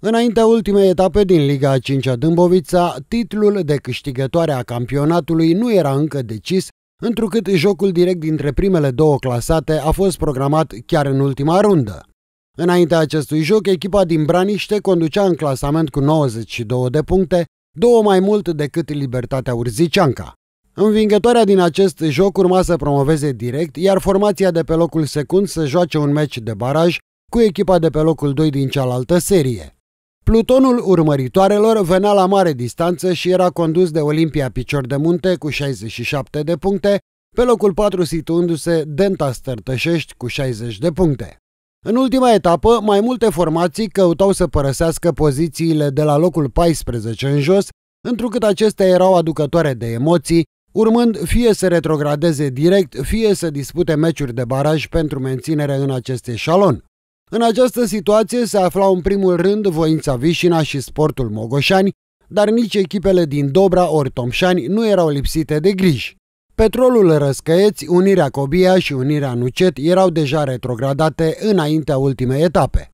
Înaintea ultimei etape din Liga a 5 a Dâmbovița, titlul de câștigătoare a campionatului nu era încă decis, întrucât jocul direct dintre primele două clasate a fost programat chiar în ultima rundă. Înaintea acestui joc, echipa din Braniște conducea în clasament cu 92 de puncte, două mai mult decât Libertatea Urzicianca. Învingătoarea din acest joc urma să promoveze direct, iar formația de pe locul secund să joace un meci de baraj cu echipa de pe locul 2 din cealaltă serie. Plutonul urmăritoarelor venea la mare distanță și era condus de Olimpia Picior de Munte cu 67 de puncte, pe locul 4 situându-se Denta Stărtășești cu 60 de puncte. În ultima etapă, mai multe formații căutau să părăsească pozițiile de la locul 14 în jos, întrucât acestea erau aducătoare de emoții, urmând fie să retrogradeze direct, fie să dispute meciuri de baraj pentru menținere în acest eșalon. În această situație se aflau în primul rând Voința Vișina și Sportul Mogoșani, dar nici echipele din Dobra ori Tomșani nu erau lipsite de griji. Petrolul Răscăieți, Unirea Cobia și Unirea Nucet erau deja retrogradate înaintea ultimei etape.